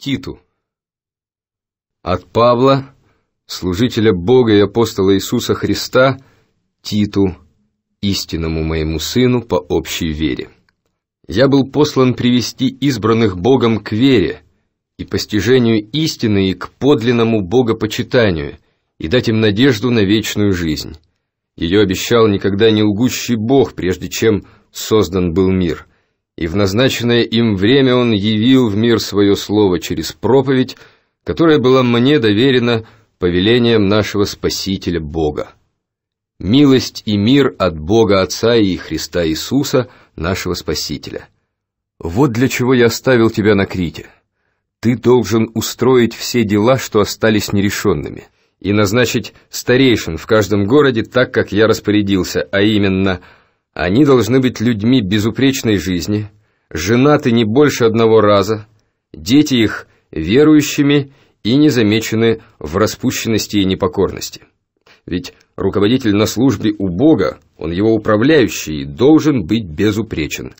Титу. От Павла, служителя Бога и апостола Иисуса Христа, Титу, истинному моему сыну по общей вере. Я был послан привести избранных Богом к вере и постижению истины и к подлинному богопочитанию и дать им надежду на вечную жизнь. Ее обещал никогда не лгущий Бог, прежде чем создан был мир и в назначенное им время он явил в мир свое слово через проповедь, которая была мне доверена повелением нашего Спасителя Бога. Милость и мир от Бога Отца и Христа Иисуса, нашего Спасителя. Вот для чего я оставил тебя на Крите. Ты должен устроить все дела, что остались нерешенными, и назначить старейшин в каждом городе так, как я распорядился, а именно – они должны быть людьми безупречной жизни, женаты не больше одного раза, дети их верующими и не замечены в распущенности и непокорности. Ведь руководитель на службе у Бога, он его управляющий, должен быть безупречен.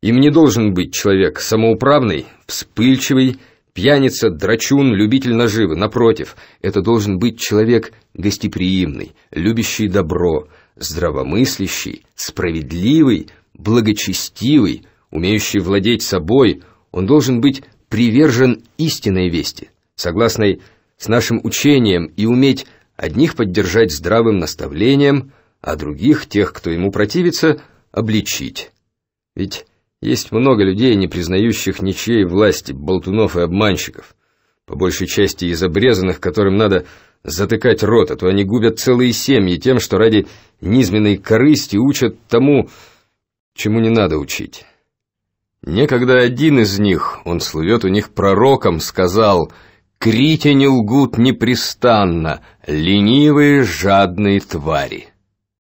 Им не должен быть человек самоуправный, вспыльчивый, пьяница, драчун, любитель наживы. Напротив, это должен быть человек гостеприимный, любящий добро, здравомыслящий, справедливый, благочестивый, умеющий владеть собой, он должен быть привержен истинной вести, согласной с нашим учением, и уметь одних поддержать здравым наставлением, а других, тех, кто ему противится, обличить. Ведь есть много людей, не признающих ничьей власти, болтунов и обманщиков, по большей части из обрезанных, которым надо затыкать рот, а то они губят целые семьи тем, что ради низменной корысти учат тому, чему не надо учить. Некогда один из них, он слывет у них пророком, сказал «Крите не лгут непрестанно, ленивые жадные твари».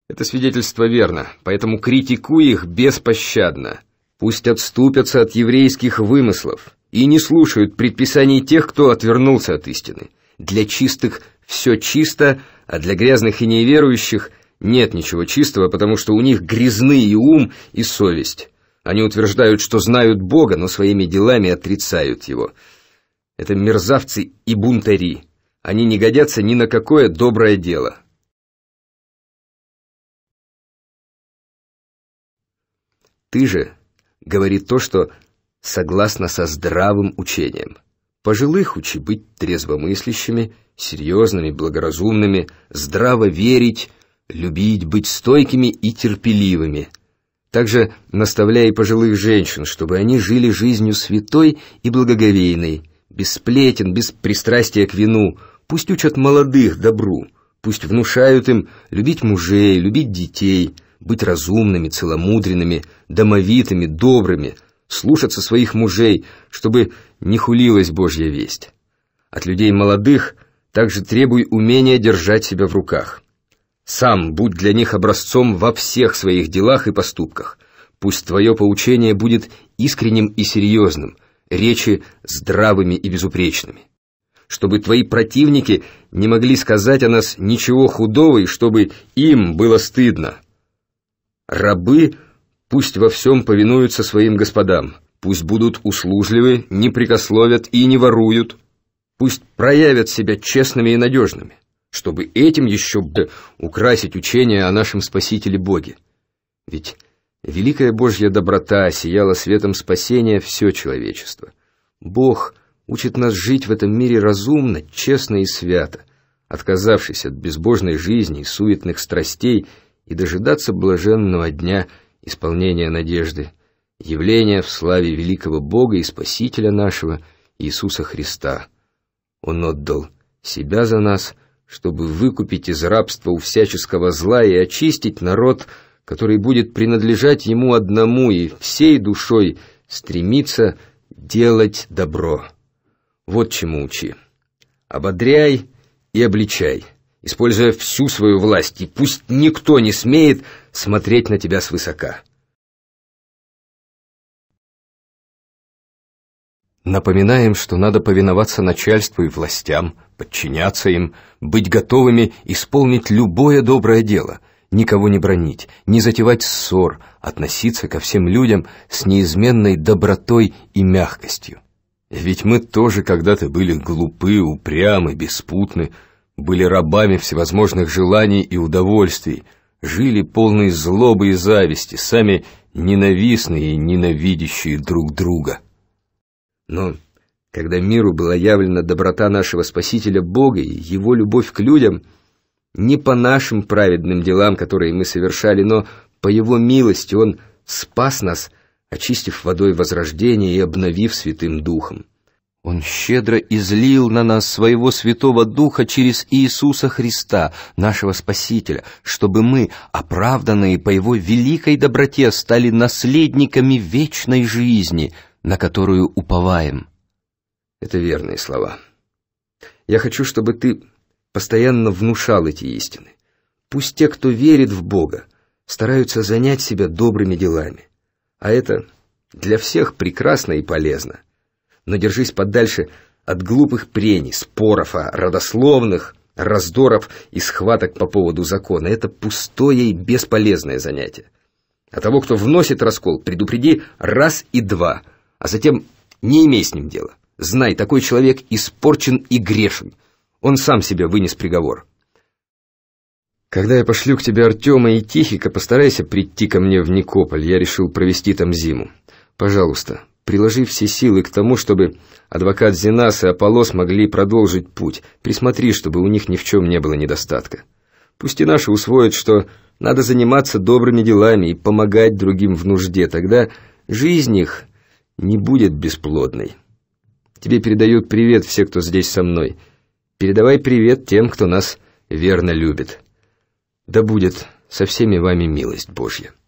Это свидетельство верно, поэтому критикуй их беспощадно. Пусть отступятся от еврейских вымыслов и не слушают предписаний тех, кто отвернулся от истины. Для чистых все чисто, а для грязных и неверующих нет ничего чистого, потому что у них грязны и ум, и совесть. Они утверждают, что знают Бога, но своими делами отрицают Его. Это мерзавцы и бунтари. Они не годятся ни на какое доброе дело. Ты же говори то, что согласно со здравым учением. Пожилых учи быть трезвомыслящими, серьезными, благоразумными, здраво верить, любить, быть стойкими и терпеливыми. Также наставляя пожилых женщин, чтобы они жили жизнью святой и благоговейной, без сплетен, без пристрастия к вину, пусть учат молодых добру, пусть внушают им любить мужей, любить детей, быть разумными, целомудренными, домовитыми, добрыми – слушаться своих мужей, чтобы не хулилась Божья весть. От людей молодых также требуй умения держать себя в руках. Сам будь для них образцом во всех своих делах и поступках. Пусть твое поучение будет искренним и серьезным, речи здравыми и безупречными. Чтобы твои противники не могли сказать о нас ничего худого и чтобы им было стыдно. Рабы — Пусть во всем повинуются своим господам, пусть будут услужливы, не прикословят и не воруют, пусть проявят себя честными и надежными, чтобы этим еще бы украсить учение о нашем Спасителе Боге. Ведь великая Божья доброта сияла светом спасения все человечество. Бог учит нас жить в этом мире разумно, честно и свято, отказавшись от безбожной жизни и суетных страстей и дожидаться блаженного дня – исполнение надежды, явление в славе великого Бога и Спасителя нашего Иисуса Христа. Он отдал себя за нас, чтобы выкупить из рабства у всяческого зла и очистить народ, который будет принадлежать ему одному и всей душой стремиться делать добро. Вот чему учи. Ободряй и обличай используя всю свою власть, и пусть никто не смеет смотреть на тебя свысока. Напоминаем, что надо повиноваться начальству и властям, подчиняться им, быть готовыми исполнить любое доброе дело, никого не бронить, не затевать ссор, относиться ко всем людям с неизменной добротой и мягкостью. Ведь мы тоже когда-то были глупы, упрямы, беспутны, были рабами всевозможных желаний и удовольствий, жили полные злобы и зависти, сами ненавистные и ненавидящие друг друга. Но когда миру была явлена доброта нашего Спасителя Бога и его любовь к людям, не по нашим праведным делам, которые мы совершали, но по его милости он спас нас, очистив водой возрождения и обновив Святым Духом. Он щедро излил на нас своего Святого Духа через Иисуса Христа, нашего Спасителя, чтобы мы, оправданные по Его великой доброте, стали наследниками вечной жизни, на которую уповаем. Это верные слова. Я хочу, чтобы ты постоянно внушал эти истины. Пусть те, кто верит в Бога, стараются занять себя добрыми делами. А это для всех прекрасно и полезно – но держись подальше от глупых прений, споров о а родословных, раздоров и схваток по поводу закона. Это пустое и бесполезное занятие. А того, кто вносит раскол, предупреди раз и два, а затем не имей с ним дела. Знай, такой человек испорчен и грешен. Он сам себе вынес приговор. Когда я пошлю к тебе Артема и Тихика, постарайся прийти ко мне в Никополь. Я решил провести там зиму. Пожалуйста, приложив все силы к тому, чтобы адвокат Зинас и Аполос могли продолжить путь. Присмотри, чтобы у них ни в чем не было недостатка. Пусть и наши усвоят, что надо заниматься добрыми делами и помогать другим в нужде, тогда жизнь их не будет бесплодной. Тебе передают привет все, кто здесь со мной. Передавай привет тем, кто нас верно любит. Да будет со всеми вами милость Божья».